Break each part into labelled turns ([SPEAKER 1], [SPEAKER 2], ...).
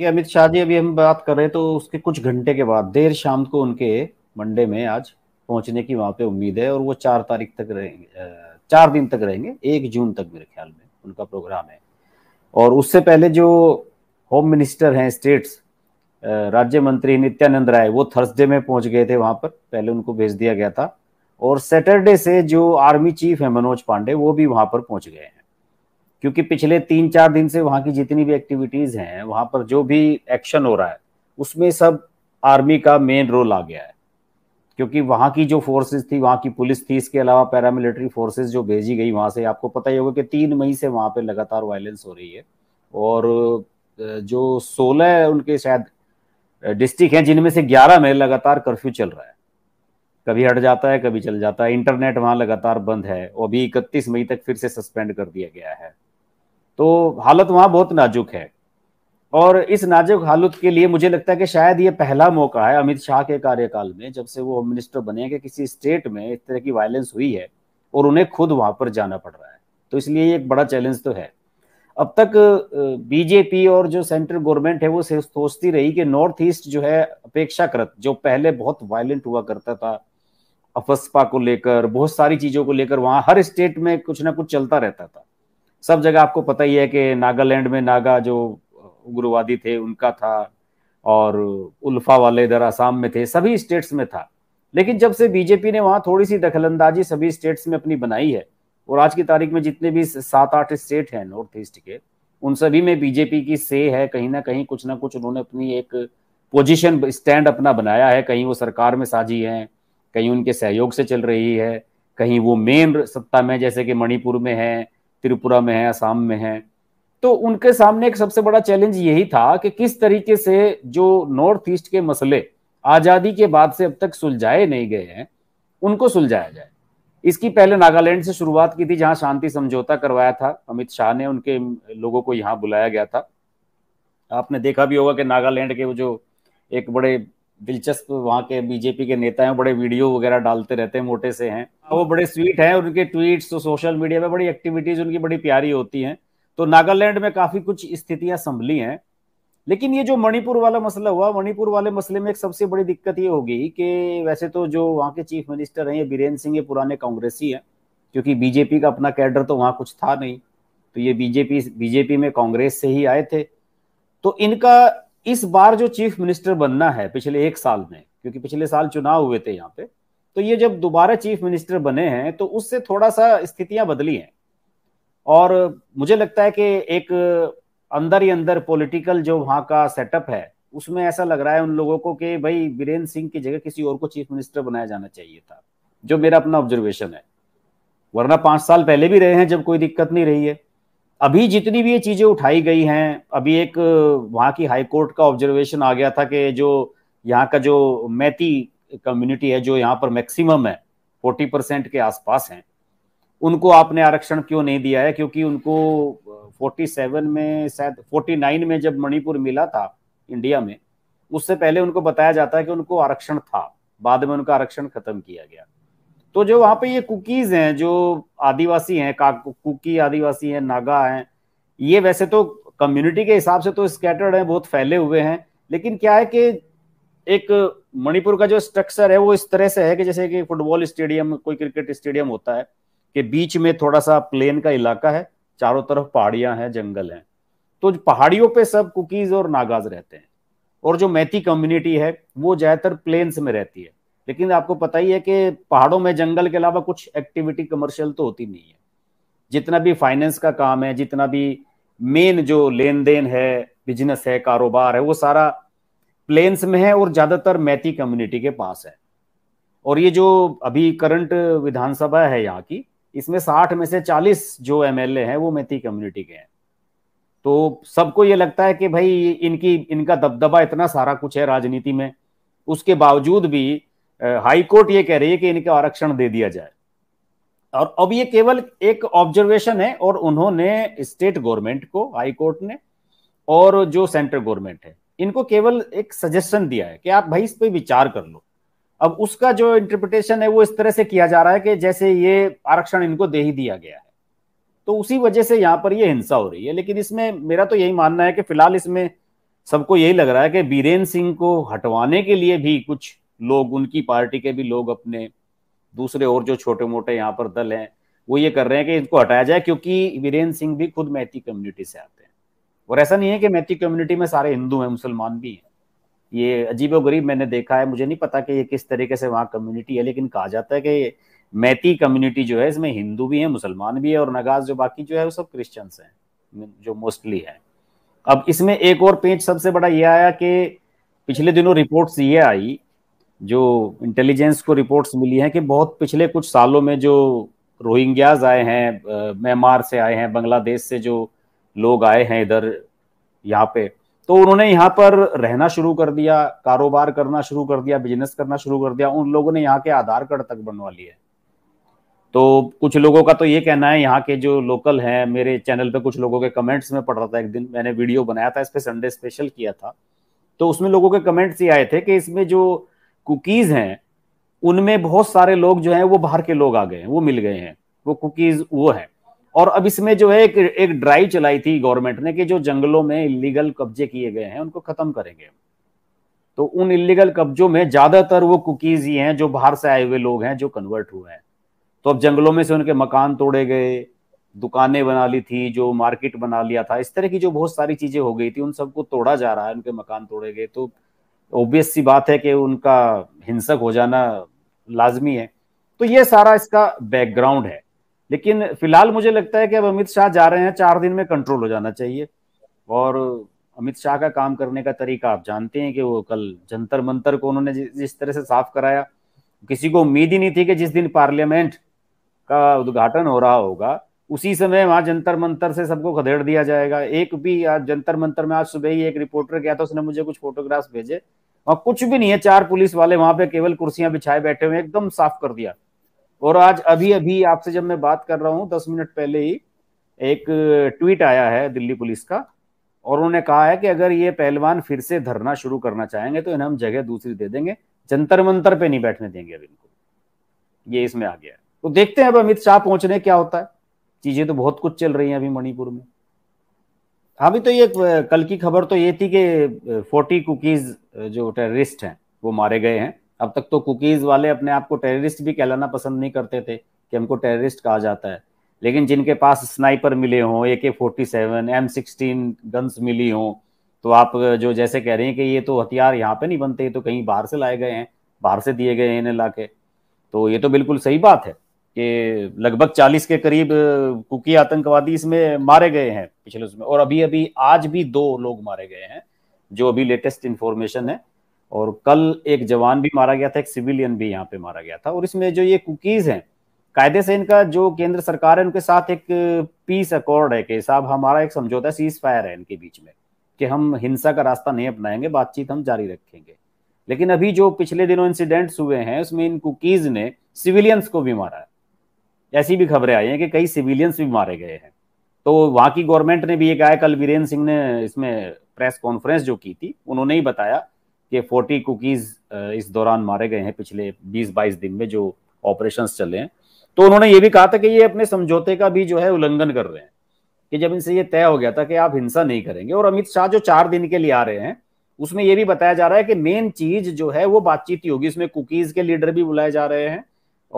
[SPEAKER 1] ये अमित शाह जी अभी हम बात कर रहे हैं तो उसके कुछ घंटे के बाद देर शाम को उनके मंडे में आज पहुंचने की वहां पे उम्मीद है और वो चार तारीख तक रहेंगे चार दिन तक रहेंगे एक जून तक मेरे ख्याल में उनका प्रोग्राम है और उससे पहले जो होम मिनिस्टर हैं स्टेट्स राज्य मंत्री नित्यानंद राय वो थर्सडे में पहुंच गए थे वहां पर पहले उनको भेज दिया गया था और सैटरडे से जो आर्मी चीफ है मनोज पांडे वो भी वहां पर पहुंच गए हैं क्योंकि पिछले तीन चार दिन से वहां की जितनी भी एक्टिविटीज हैं वहां पर जो भी एक्शन हो रहा है उसमें सब आर्मी का मेन रोल आ गया है क्योंकि वहां की जो फोर्सेस थी वहां की पुलिस थी इसके अलावा पैरामिलिट्री फोर्सेस जो भेजी गई वहां से आपको पता ही होगा कि तीन मई से वहां पे लगातार वायलेंस हो रही है और जो सोलह उनके शायद डिस्ट्रिक्ट हैं जिनमें से ग्यारह में लगातार कर्फ्यू चल रहा है कभी हट जाता है कभी चल जाता है इंटरनेट वहां लगातार बंद है और अभी इकतीस मई तक फिर से सस्पेंड कर दिया गया है तो हालत वहां बहुत नाजुक है और इस नाजुक हालत के लिए मुझे लगता है कि शायद ये पहला मौका है अमित शाह के कार्यकाल में जब से वो होम मिनिस्टर बने कि किसी स्टेट में इस तरह की वायलेंस हुई है और उन्हें खुद वहां पर जाना पड़ रहा है तो इसलिए एक बड़ा चैलेंज तो है अब तक बीजेपी और जो सेंट्रल गवर्नमेंट है वो सिर्फ सोचती रही कि नॉर्थ ईस्ट जो है अपेक्षाकृत जो पहले बहुत वायलेंट हुआ करता था अफसपा को लेकर बहुत सारी चीजों को लेकर वहां हर स्टेट में कुछ ना कुछ चलता रहता था सब जगह आपको पता ही है कि नागालैंड में नागा जो उग्रवादी थे उनका था और उल्फा वाले इधर आसाम में थे सभी स्टेट्स में था लेकिन जब से बीजेपी ने वहाँ थोड़ी सी दखलंदाजी सभी स्टेट्स में अपनी बनाई है और आज की तारीख में जितने भी सात आठ स्टेट हैं नॉर्थ ईस्ट के उन सभी में बीजेपी की से है कहीं ना कहीं कुछ ना कुछ उन्होंने अपनी एक पोजीशन स्टैंड अपना बनाया है कहीं वो सरकार में साझी हैं कहीं उनके सहयोग से चल रही है कहीं वो मेन सत्ता में जैसे कि मणिपुर में है त्रिपुरा में है असम में है तो उनके सामने एक सबसे बड़ा चैलेंज यही था कि किस तरीके से जो नॉर्थ ईस्ट के मसले आजादी के बाद से अब तक सुलझाए नहीं गए हैं उनको सुलझाया जाए इसकी पहले नागालैंड से शुरुआत की थी जहां शांति समझौता करवाया था अमित शाह ने उनके लोगों को यहाँ बुलाया गया था आपने देखा भी होगा कि नागालैंड के वो जो एक बड़े दिलचस्प वहाँ के बीजेपी के नेता हैं बड़े वीडियो वगैरह डालते रहते हैं मोटे से हैं हाँ, वो बड़े स्वीट हैं उनके ट्वीट्स तो सोशल मीडिया में बड़ी एक्टिविटीज उनकी बड़ी प्यारी होती हैं तो नागालैंड में काफी कुछ स्थितियां संभली हैं लेकिन ये जो मणिपुर वाला मसला हुआ मणिपुर वाले मसले में एक सबसे बड़ी दिक्कत ये होगी कि वैसे तो जो वहाँ के चीफ मिनिस्टर हैं ये बीरेन्द्र सिंह ये पुराने कांग्रेसी हैं क्योंकि बीजेपी का अपना कैडर तो वहाँ कुछ था नहीं तो ये बीजेपी बीजेपी में कांग्रेस से ही आए थे तो इनका इस बार जो चीफ मिनिस्टर बनना है पिछले एक साल में क्योंकि पिछले साल चुनाव हुए थे यहाँ पे तो ये जब दोबारा चीफ मिनिस्टर बने हैं तो उससे थोड़ा सा स्थितियां बदली हैं और मुझे लगता है कि एक अंदर ही अंदर पॉलिटिकल जो वहां का सेटअप है उसमें ऐसा लग रहा है उन लोगों को कि भाई बीरेन्द्र सिंह की जगह किसी और को चीफ मिनिस्टर बनाया जाना चाहिए था जो मेरा अपना ऑब्जर्वेशन है वरना पांच साल पहले भी रहे हैं जब कोई दिक्कत नहीं रही है अभी जितनी भी ये चीजें उठाई गई हैं अभी एक वहाँ की हाई कोर्ट का ऑब्जर्वेशन आ गया था कि जो यहाँ का जो मैती कम्युनिटी है जो यहाँ पर मैक्सिमम है फोर्टी परसेंट के आसपास हैं उनको आपने आरक्षण क्यों नहीं दिया है क्योंकि उनको फोर्टी सेवन में शायद फोर्टी नाइन में जब मणिपुर मिला था इंडिया में उससे पहले उनको बताया जाता है कि उनको आरक्षण था बाद में उनका आरक्षण खत्म किया गया तो जो वहाँ पे ये कुकीज हैं जो आदिवासी हैं कुकी आदिवासी हैं नागा हैं ये वैसे तो कम्युनिटी के हिसाब से तो स्कैटर्ड हैं बहुत फैले हुए हैं लेकिन क्या है कि एक मणिपुर का जो स्ट्रक्चर है वो इस तरह से है कि जैसे कि फुटबॉल स्टेडियम कोई क्रिकेट स्टेडियम होता है कि बीच में थोड़ा सा प्लेन का इलाका है चारों तरफ पहाड़ियां हैं जंगल हैं तो पहाड़ियों पे सब कुकीज और नागाज रहते हैं और जो मैथी कम्युनिटी है वो ज्यादातर प्लेन्स में रहती है लेकिन आपको पता ही है कि पहाड़ों में जंगल के अलावा कुछ एक्टिविटी कमर्शियल तो होती नहीं है जितना भी फाइनेंस का काम है जितना भी मेन जो लेन देन है बिजनेस है कारोबार है वो सारा प्लेन्स में है और ज्यादातर मैथी कम्युनिटी के पास है और ये जो अभी करंट विधानसभा है यहाँ की इसमें साठ में से चालीस जो एमएलए हैं वो मैथी कम्युनिटी के हैं तो सबको ये लगता है कि भाई इनकी इनका दबदबा इतना सारा कुछ है राजनीति में उसके बावजूद भी हाईकोर्ट ये कह रही है कि इनका आरक्षण दे दिया जाए और अब ये केवल एक ऑब्जर्वेशन है और उन्होंने स्टेट गवर्नमेंट को हाईकोर्ट ने और जो सेंट्रल गवर्नमेंट है इनको केवल एक सजेशन दिया है कि आप भाई इस पर विचार कर लो अब उसका जो इंटरप्रिटेशन है वो इस तरह से किया जा रहा है कि जैसे ये आरक्षण इनको दे ही दिया गया है तो उसी वजह से यहाँ पर ये हिंसा हो रही है लेकिन इसमें मेरा तो यही मानना है कि फिलहाल इसमें सबको यही लग रहा है कि बीरेन सिंह को हटवाने के लिए भी कुछ लोग उनकी पार्टी के भी लोग अपने दूसरे और जो छोटे मोटे यहाँ पर दल हैं वो ये कर रहे हैं कि इनको हटाया जाए क्योंकि वीरेंद्र सिंह भी खुद मैथी कम्युनिटी से आते हैं और ऐसा नहीं है कि मैथी कम्युनिटी में सारे हिंदू हैं मुसलमान भी हैं ये अजीब गरीब मैंने देखा है मुझे नहीं पता कि ये किस तरीके से वहाँ कम्युनिटी है लेकिन कहा जाता है कि मैथी कम्युनिटी जो है इसमें हिंदू भी हैं मुसलमान भी है और नगाज जो बाकी जो है वो सब क्रिश्चियंस हैं जो मोस्टली है अब इसमें एक और पेज सबसे बड़ा ये आया कि पिछले दिनों रिपोर्ट्स ये आई जो इंटेलिजेंस को रिपोर्ट्स मिली हैं कि बहुत पिछले कुछ सालों में जो रोहिंग्याज आए हैं म्यांमार से आए हैं बांग्लादेश से जो लोग आए हैं इधर यहाँ पे तो उन्होंने यहाँ पर रहना शुरू कर दिया कारोबार करना शुरू कर दिया बिजनेस करना शुरू कर दिया उन लोगों ने यहाँ के आधार कार्ड तक बनवा लिए तो कुछ लोगों का तो ये कहना है यहाँ के जो लोकल हैं मेरे चैनल पे कुछ लोगों के कमेंट्स में पढ़ रहा था एक दिन मैंने वीडियो बनाया था इस पर संडे स्पेशल किया था तो उसमें लोगों के कमेंट्स ये आए थे कि इसमें जो कुकीज हैं उनमें बहुत सारे लोग जो हैं वो बाहर के लोग आ गए हैं वो मिल गए हैं वो कुकीज वो है और अब इसमें जो है एक एक ड्राइव चलाई थी गवर्नमेंट ने कि जो जंगलों में इलीगल कब्जे किए गए हैं उनको खत्म करेंगे तो उन इलीगल कब्जों में ज्यादातर वो कुकीज ही हैं जो बाहर से आए हुए लोग हैं जो कन्वर्ट हुए हैं तो अब जंगलों में से उनके मकान तोड़े गए दुकानें बना ली थी जो मार्केट बना लिया था इस तरह की जो बहुत सारी चीजें हो गई थी उन सबको तोड़ा जा रहा है उनके मकान तोड़े गए तो ओबियस सी बात है कि उनका हिंसक हो जाना लाजमी है तो ये सारा इसका बैकग्राउंड है लेकिन फिलहाल मुझे लगता है कि अब अमित शाह जा रहे हैं चार दिन में कंट्रोल हो जाना चाहिए और अमित शाह का काम करने का तरीका आप जानते हैं कि वो कल जंतर मंतर को उन्होंने जिस तरह से साफ कराया किसी को उम्मीद ही नहीं थी कि जिस दिन पार्लियामेंट का उद्घाटन हो रहा होगा उसी समय वहां जंतर मंतर से सबको खदेड़ दिया जाएगा एक भी आज जंतर मंतर में आज सुबह ही एक रिपोर्टर गया था उसने मुझे कुछ फोटोग्राफ्स भेजे और कुछ भी नहीं है चार पुलिस वाले वहां पे केवल कुर्सियां बिछाए बैठे हुए एकदम साफ कर दिया और आज अभी अभी आपसे जब मैं बात कर रहा हूँ दस मिनट पहले ही एक ट्वीट आया है दिल्ली पुलिस का और उन्होंने कहा है कि अगर ये पहलवान फिर से धरना शुरू करना चाहेंगे तो इन्हें हम जगह दूसरी दे देंगे जंतर मंतर पे नहीं बैठने देंगे अब इनको ये इसमें आ गया है तो देखते हैं अब अमित शाह पहुंचने क्या होता है चीजें तो बहुत कुछ चल रही हैं अभी मणिपुर में हाँ भी तो ये कल की खबर तो ये थी कि फोर्टी कुकीज जो टेररिस्ट हैं वो मारे गए हैं अब तक तो कुकीज वाले अपने आप को टेररिस्ट भी कहलाना पसंद नहीं करते थे कि हमको टेररिस्ट कहा जाता है लेकिन जिनके पास स्नाइपर मिले हों A K forty seven M sixteen guns मिली हों तो आप जो जैसे कह रहे हैं कि ये तो हथियार यहाँ पे नहीं बनते ये तो कहीं बाहर से लाए गए हैं बाहर से दिए गए हैं इन्हें ला तो ये तो बिल्कुल सही बात है कि लगभग 40 के करीब कुकी आतंकवादी इसमें मारे गए हैं पिछले उसमें और अभी अभी आज भी दो लोग मारे गए हैं जो अभी लेटेस्ट इंफॉर्मेशन है और कल एक जवान भी मारा गया था एक सिविलियन भी यहाँ पे मारा गया था और इसमें जो ये कुकीज हैं कायदे से इनका जो केंद्र सरकार है उनके साथ एक पीस अकॉर्ड है कि साहब हमारा एक समझौता सीज फायर है इनके बीच में कि हम हिंसा का रास्ता नहीं अपनाएंगे बातचीत हम जारी रखेंगे लेकिन अभी जो पिछले दिनों इंसिडेंट्स हुए हैं उसमें इन कुकीज ने सिविलियंस को भी मारा है ऐसी भी खबरें आई हैं कि कई सिविलियंस भी मारे गए हैं तो वहां की गवर्नमेंट ने भी ये कहा कल वीरेंद्र सिंह ने इसमें प्रेस कॉन्फ्रेंस जो की थी उन्होंने ही बताया कि फोर्टी कुकीज इस दौरान मारे गए हैं पिछले बीस बाईस दिन में जो ऑपरेशन चले हैं तो उन्होंने ये भी कहा था कि ये अपने समझौते का भी जो है उल्लंघन कर रहे हैं कि जब इनसे ये तय हो गया था कि आप हिंसा नहीं करेंगे और अमित शाह जो चार दिन के लिए आ रहे हैं उसमें ये भी बताया जा रहा है कि मेन चीज जो है वो बातचीत ही होगी इसमें कुकीज के लीडर भी बुलाए जा रहे हैं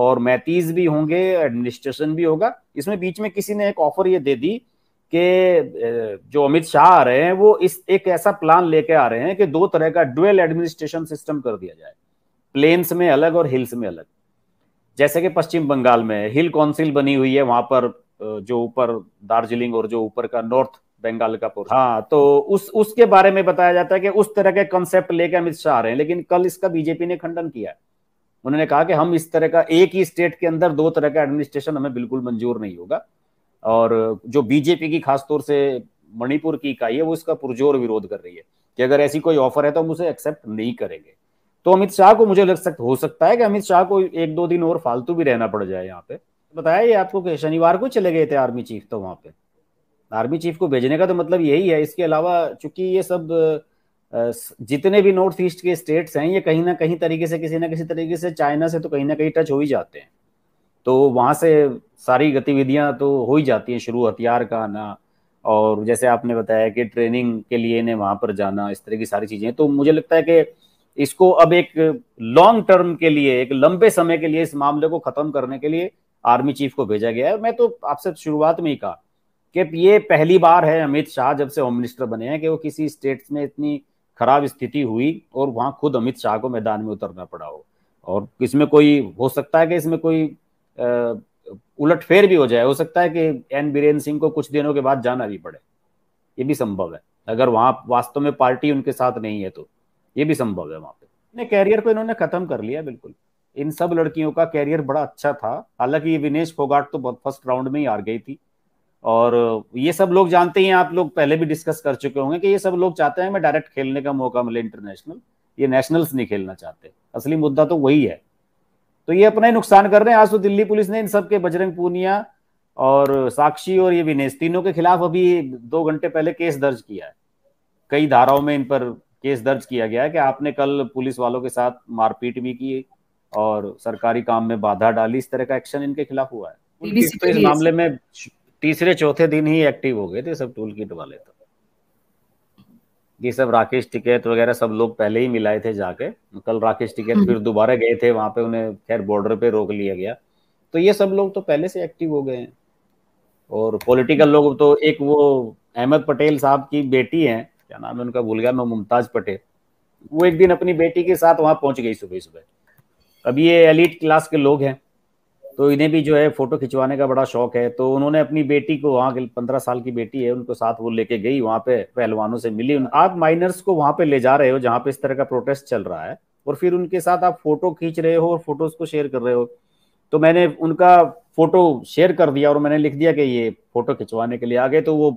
[SPEAKER 1] और मैतीज भी होंगे एडमिनिस्ट्रेशन भी होगा इसमें बीच में किसी ने एक ऑफर ये दे दी कि जो अमित शाह आ रहे हैं वो इस एक ऐसा प्लान लेके आ रहे हैं कि दो तरह का डुअल एडमिनिस्ट्रेशन सिस्टम कर दिया जाए प्लेन्स में अलग और हिल्स में अलग जैसे कि पश्चिम बंगाल में हिल काउंसिल बनी हुई है वहां पर जो ऊपर दार्जिलिंग और जो ऊपर का नॉर्थ बंगाल का पोर्ट हाँ तो उस उसके बारे में बताया जाता है कि उस तरह के कंसेप्ट लेके अमित शाह आ रहे हैं लेकिन कल इसका बीजेपी ने खंडन किया है उन्होंने कहा कि हम इस तरह का एक ही स्टेट के अंदर दो तरह का एडमिनिस्ट्रेशन हमें बिल्कुल मंजूर नहीं होगा और जो बीजेपी की खासतौर से मणिपुर की इकाई है वो इसका पुरजोर विरोध कर रही है कि अगर ऐसी कोई ऑफर है तो हम उसे एक्सेप्ट नहीं करेंगे तो अमित शाह को मुझे लग सक हो सकता है कि अमित शाह को एक दो दिन और फालतू भी रहना पड़ जाए यहाँ पे बताया ये आपको शनिवार को चले गए थे आर्मी चीफ तो वहां पे आर्मी चीफ को भेजने का तो मतलब यही है इसके अलावा चूंकि ये सब जितने भी नॉर्थ ईस्ट के स्टेट्स हैं ये कहीं ना कहीं तरीके से किसी ना किसी तरीके से चाइना से तो कहीं ना कहीं टच हो ही जाते हैं तो वहां से सारी गतिविधियां तो हो ही जाती हैं शुरू हथियार का आना और जैसे आपने बताया कि ट्रेनिंग के लिए इन्हें वहां पर जाना इस तरह की सारी चीज़ें तो मुझे लगता है कि इसको अब एक लॉन्ग टर्म के लिए एक लंबे समय के लिए इस मामले को खत्म करने के लिए आर्मी चीफ को भेजा गया है मैं तो आपसे शुरुआत में ही कहा कि ये पहली बार है अमित शाह जब से होम मिनिस्टर बने हैं कि वो किसी स्टेट्स में इतनी खराब स्थिति हुई और वहां खुद अमित शाह को मैदान में उतरना पड़ा हो और इसमें कोई हो सकता है कि इसमें कोई उलटफेर भी हो जाए हो सकता है कि एन बीरेन सिंह को कुछ दिनों के बाद जाना भी पड़े ये भी संभव है अगर वहाँ वास्तव में पार्टी उनके साथ नहीं है तो ये भी संभव है वहां पे नहीं कैरियर को इन्होंने खत्म कर लिया बिल्कुल इन सब लड़कियों का कैरियर बड़ा अच्छा था हालांकि ये विनेश फोगाट तो फर्स्ट राउंड में ही हार गई थी और ये सब लोग जानते हैं आप लोग पहले भी डिस्कस कर चुके होंगे कि ये सब लोग चाहते हैं मैं डायरेक्ट खेलने का मौका मिले इंटरनेशनल ये नेशनल्स नहीं खेलना चाहते असली मुद्दा तो वही है तो ये अपना ही नुकसान कर रहे हैं आज तो दिल्ली पुलिस ने इन सब के बजरंग पूनिया और साक्षी और ये विनेश तीनों के खिलाफ अभी दो घंटे पहले केस दर्ज किया है कई धाराओं में इन पर केस दर्ज किया गया है कि आपने कल पुलिस वालों के साथ मारपीट भी की और सरकारी काम में बाधा डाली इस तरह का एक्शन इनके खिलाफ हुआ है
[SPEAKER 2] तो इस मामले
[SPEAKER 1] में तीसरे चौथे दिन ही एक्टिव हो गए थे सब टूल किट वाले तो ये सब राकेश टिकेत वगैरह सब लोग पहले ही मिलाए थे जाके कल राकेश टिकेत हम्म। फिर दोबारा गए थे वहां पे उन्हें खैर बॉर्डर पे रोक लिया गया तो ये सब लोग तो पहले से एक्टिव हो गए हैं और पॉलिटिकल लोग तो एक वो अहमद पटेल साहब की बेटी है क्या नाम है उनका भूल गया मैं मुमताज पटेल वो एक दिन अपनी बेटी के साथ वहां पहुंच गई सुबह सुबह अब ये एलिट क्लास के लोग हैं तो इन्हें भी जो है फोटो खिंचवाने का बड़ा शौक है तो उन्होंने अपनी बेटी को वहाँ पंद्रह साल की बेटी है उनको साथ वो लेके गई वहाँ पे पहलवानों से मिली आप माइनर्स को वहाँ पे ले जा रहे हो जहाँ पे इस तरह का प्रोटेस्ट चल रहा है और फिर उनके साथ आप फोटो खींच रहे हो और फोटोज को शेयर कर रहे हो तो मैंने उनका फोटो शेयर कर दिया और मैंने लिख दिया कि ये फोटो खिंचवाने के लिए आ गए तो वो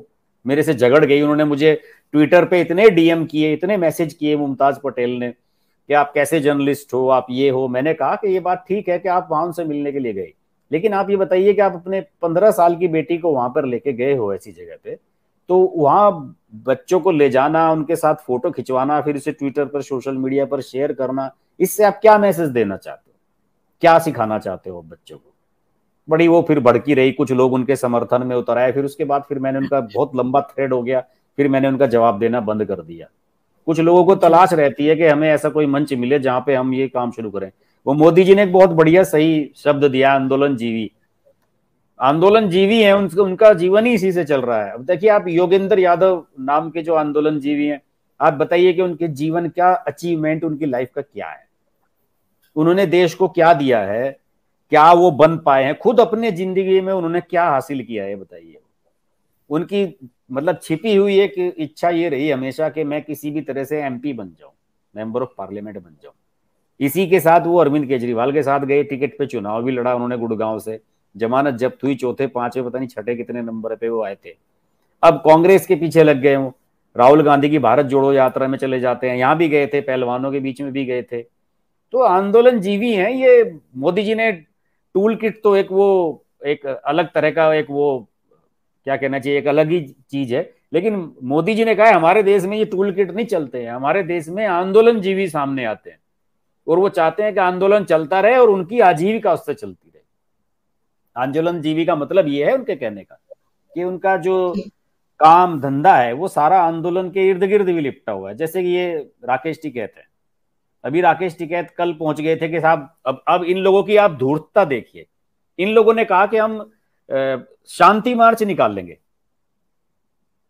[SPEAKER 1] मेरे से झगड़ गई उन्होंने मुझे ट्विटर पे इतने डीएम किए इतने मैसेज किए मुमताज पटेल ने कि आप कैसे जर्नलिस्ट हो आप ये हो मैंने कहा कि ये बात ठीक है कि आप वहां उनसे मिलने के लिए गए लेकिन आप ये बताइए कि आप अपने पंद्रह साल की बेटी को वहां पर लेके गए हो ऐसी जगह पे तो वहाँ बच्चों को ले जाना उनके साथ फोटो खिंचवाना फिर उसे ट्विटर पर सोशल मीडिया पर शेयर करना इससे आप क्या मैसेज देना चाहते हो क्या सिखाना चाहते हो बच्चों को बड़ी वो फिर भड़की रही कुछ लोग उनके समर्थन में उतर आए फिर उसके बाद फिर मैंने उनका बहुत लंबा थ्रेड हो गया फिर मैंने उनका जवाब देना बंद कर दिया कुछ लोगों को तलाश रहती है कि हमें ऐसा कोई मंच मिले जहाँ पे हम ये काम शुरू करें वो मोदी जी ने एक बहुत बढ़िया सही शब्द दिया आंदोलन जीवी आंदोलन जीवी है उनका उनका जीवन ही इसी से चल रहा है अब देखिए आप योगेंद्र यादव नाम के जो आंदोलन जीवी है आप बताइए कि उनके जीवन का अचीवमेंट उनकी लाइफ का क्या है उन्होंने देश को क्या दिया है क्या वो बन पाए हैं खुद अपने जिंदगी में उन्होंने क्या हासिल किया है बताइए उनकी मतलब छिपी हुई एक इच्छा ये रही हमेशा कि मैं किसी भी तरह से एमपी बन जाऊं मेंबर ऑफ पार्लियामेंट बन जाऊं इसी के साथ वो अरविंद केजरीवाल के साथ गए टिकट पे चुनाव भी लड़ा उन्होंने गुड़गांव से जमानत जब्त हुई चौथे पांचवे पता नहीं छठे कितने नंबर पे वो आए थे अब कांग्रेस के पीछे लग गए वो राहुल गांधी की भारत जोड़ो यात्रा में चले जाते हैं यहाँ भी गए थे पहलवानों के बीच में भी गए थे तो आंदोलन जीवी है ये मोदी जी ने टूल किट तो एक वो एक अलग तरह का एक वो क्या कहना चाहिए एक अलग ही चीज है लेकिन मोदी जी ने कहा हमारे देश में ये टूल किट नहीं चलते हैं हमारे देश में आंदोलन जीवी सामने आते हैं और वो चाहते हैं कि आंदोलन चलता रहे और उनकी आजीविका उससे चलती रहे आंदोलन जीवी का मतलब ये है उनके कहने का कि उनका जो काम धंधा है वो सारा आंदोलन के इर्द गिर्द भी लिपटा हुआ है जैसे कि ये राकेश टिकैत है अभी राकेश टिकैत कल पहुंच गए थे कि साहब अब अब इन लोगों की आप धूर्तता देखिए इन लोगों ने कहा कि हम शांति मार्च निकाल लेंगे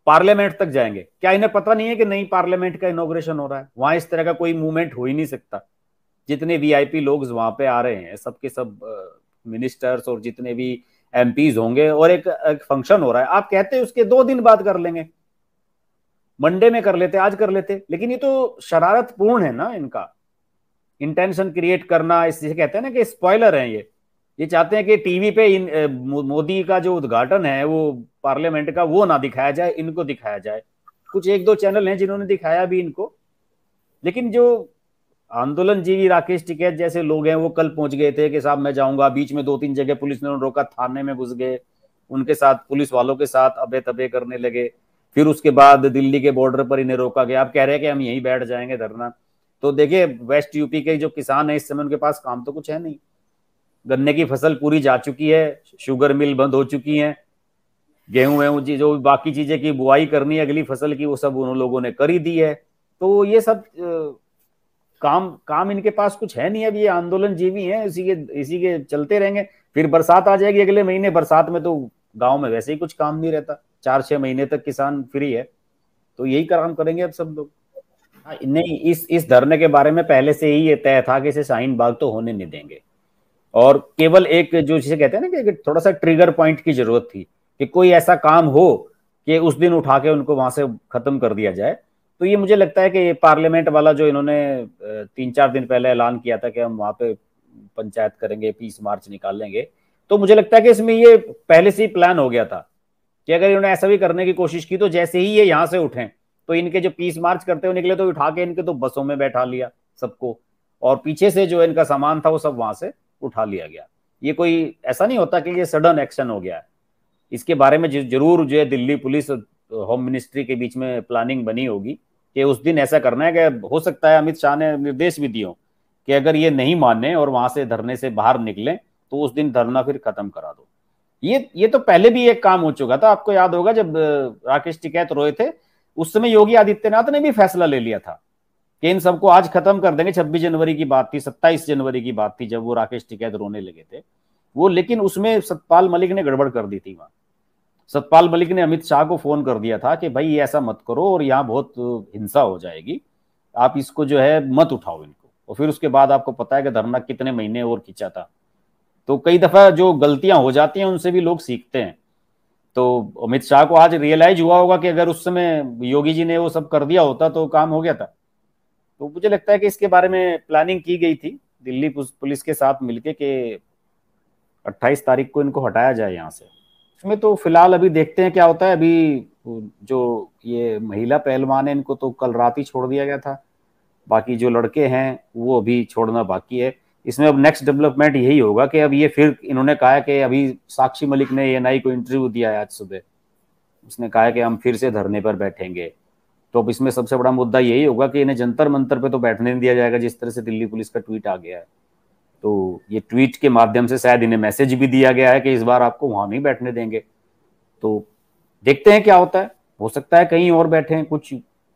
[SPEAKER 1] पार्लियामेंट तक जाएंगे क्या इन्हें पता नहीं है कि नई पार्लियामेंट का इनोग्रेशन हो रहा है वहां इस तरह का कोई मूवमेंट हो ही नहीं सकता जितने वीआईपी लोग वहां पे आ रहे हैं सबके सब मिनिस्टर्स और जितने भी एम होंगे और एक, एक फंक्शन हो रहा है आप कहते हैं उसके दो दिन बाद कर लेंगे मंडे में कर लेते आज कर लेते लेकिन ये तो शरारत पूर्ण है ना इनका इंटेंशन क्रिएट करना इसे कहते हैं ना कि स्पॉयलर है ये ये चाहते हैं कि टीवी पे इन मोदी का जो उद्घाटन है वो पार्लियामेंट का वो ना दिखाया जाए इनको दिखाया जाए कुछ एक दो चैनल हैं जिन्होंने दिखाया भी इनको लेकिन जो आंदोलन जीवी राकेश टिकैत जैसे लोग हैं वो कल पहुंच गए थे कि साहब मैं जाऊंगा बीच में दो तीन जगह पुलिस ने रोका थाने में घुस गए उनके साथ पुलिस वालों के साथ अबे तबे करने लगे फिर उसके बाद दिल्ली के बॉर्डर पर इन्हें रोका गया आप कह रहे हैं कि हम यहीं बैठ जाएंगे धरना तो देखिए वेस्ट यूपी के जो किसान है इस समय उनके पास काम तो कुछ है नहीं गन्ने की फसल पूरी जा चुकी है शुगर मिल बंद हो चुकी है गेहूं वेहूं जी जो बाकी चीजें की बुआई करनी है अगली फसल की वो सब उन लोगों ने कर ही दी है तो ये सब काम काम इनके पास कुछ है नहीं अब ये आंदोलन जीवी है इसी के इसी के चलते रहेंगे फिर बरसात आ जाएगी अगले महीने बरसात में तो गांव में वैसे ही कुछ काम नहीं रहता चार छह महीने तक किसान फ्री है तो यही काम करेंगे अब सब लोग हाँ, नहीं इस इस धरने के बारे में पहले से ही ये तय था कि इसे शाहीन बाग तो होने नहीं देंगे और केवल एक जो जिसे कहते हैं ना कि थोड़ा सा ट्रिगर पॉइंट की जरूरत थी कि कोई ऐसा काम हो कि उस दिन उठा के उनको वहां से खत्म कर दिया जाए तो ये मुझे लगता है कि ये पार्लियामेंट वाला जो इन्होंने तीन चार दिन पहले ऐलान किया था कि हम वहां पे पंचायत करेंगे पीस मार्च निकाल लेंगे तो मुझे लगता है कि इसमें ये पहले से ही प्लान हो गया था कि अगर इन्होंने ऐसा भी करने की कोशिश की तो जैसे ही ये यहाँ से उठे तो इनके जो पीस मार्च करते हुए निकले तो उठा के इनके तो बसों में बैठा लिया सबको और पीछे से जो इनका सामान था वो सब वहां से उठा लिया गया ये कोई ऐसा नहीं होता कि ये सडन एक्शन हो गया इसके बारे में जरूर जो है दिल्ली पुलिस होम मिनिस्ट्री के बीच में प्लानिंग बनी होगी कि उस दिन ऐसा करना है कि हो सकता है अमित शाह ने निर्देश भी दिए कि अगर ये नहीं माने और वहां से धरने से बाहर निकले तो उस दिन धरना फिर खत्म करा दो ये ये तो पहले भी एक काम हो चुका था आपको याद होगा जब राकेश टिकैत रोए थे उस समय योगी आदित्यनाथ ने भी फैसला ले लिया था कि इन सबको आज खत्म कर देंगे 26 जनवरी की बात थी 27 जनवरी की बात थी जब वो राकेश टिकैत रोने लगे थे वो लेकिन उसमें सतपाल मलिक ने गड़बड़ कर दी थी वहां सतपाल मलिक ने अमित शाह को फोन कर दिया था कि भाई ये ऐसा मत करो और यहाँ बहुत हिंसा हो जाएगी आप इसको जो है मत उठाओ इनको और फिर उसके बाद आपको पता है कि धरना कितने महीने और खींचा था तो कई दफा जो गलतियां हो जाती हैं उनसे भी लोग सीखते हैं तो अमित शाह को आज रियलाइज हुआ होगा कि अगर उस समय योगी जी ने वो सब कर दिया होता तो काम हो गया था तो मुझे लगता है कि इसके बारे में प्लानिंग की गई थी दिल्ली पुलिस के साथ मिलके के 28 तारीख को इनको हटाया जाए यहाँ से इसमें तो फिलहाल अभी देखते हैं क्या होता है अभी जो ये महिला पहलवान है इनको तो कल रात ही छोड़ दिया गया था बाकी जो लड़के हैं वो अभी छोड़ना बाकी है इसमें अब नेक्स्ट डेवलपमेंट यही होगा कि अब ये फिर इन्होंने कहा कि अभी साक्षी मलिक ने एन को इंटरव्यू दिया है आज सुबह उसने कहा कि हम फिर से धरने पर बैठेंगे तो अब इसमें सबसे बड़ा मुद्दा यही होगा कि इन्हें जंतर मंतर पे तो बैठने नहीं दिया जाएगा जिस तरह से दिल्ली पुलिस का ट्वीट आ गया है तो ये ट्वीट के माध्यम से शायद इन्हें मैसेज भी दिया गया है कि इस बार आपको वहां नहीं बैठने देंगे तो देखते हैं क्या होता है हो सकता है कहीं और बैठे हैं कुछ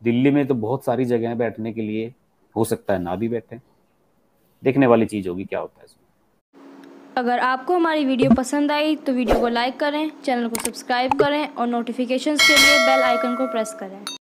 [SPEAKER 1] दिल्ली में तो बहुत सारी जगह है बैठने के लिए हो सकता है ना भी बैठे देखने वाली चीज होगी क्या होता है इसमें अगर आपको हमारी वीडियो पसंद आई तो वीडियो को लाइक करें चैनल को सब्सक्राइब करें और नोटिफिकेशन के लिए बेल आइकन को प्रेस करें